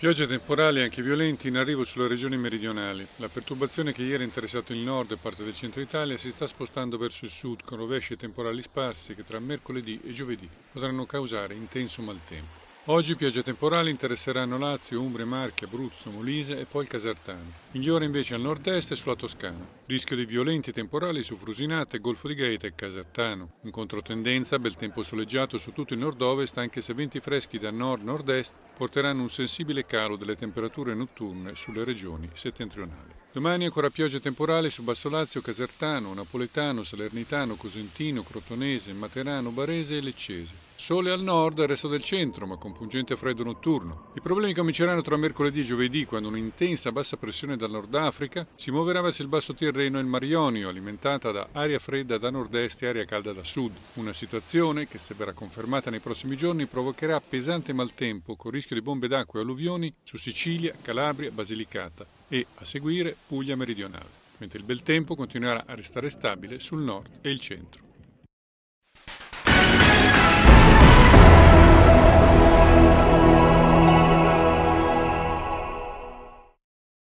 Piogge temporali e anche violenti in arrivo sulle regioni meridionali. La perturbazione che ieri ha interessato il nord e parte del centro Italia si sta spostando verso il sud con rovesci temporali sparsi che tra mercoledì e giovedì potranno causare intenso maltempo. Oggi piogge temporali interesseranno Lazio, Umbria, Marche, Abruzzo, Molise e poi il Casertano. Migliore invece al nord-est e sulla Toscana. Rischio di violenti temporali su Frusinate, Golfo di Gaeta e Casertano. In controtendenza, bel tempo soleggiato su tutto il nord-ovest anche se venti freschi da nord-nord-est porteranno un sensibile calo delle temperature notturne sulle regioni settentrionali. Domani ancora pioggia temporale su Basso Lazio, Casertano, Napoletano, Salernitano, Cosentino, Crotonese, Materano, Barese e Leccese. Sole al nord e resto del centro, ma con pungente freddo notturno. I problemi cominceranno tra mercoledì e giovedì, quando un'intensa bassa pressione dal Nord Africa si muoverà verso il basso terreno e il Mar Ionio, alimentata da aria fredda da nord-est e aria calda da sud. Una situazione che, se verrà confermata nei prossimi giorni, provocherà pesante maltempo con rischio di bombe d'acqua e alluvioni su Sicilia, Calabria, Basilicata e, a seguire, Puglia meridionale, mentre il bel tempo continuerà a restare stabile sul nord e il centro.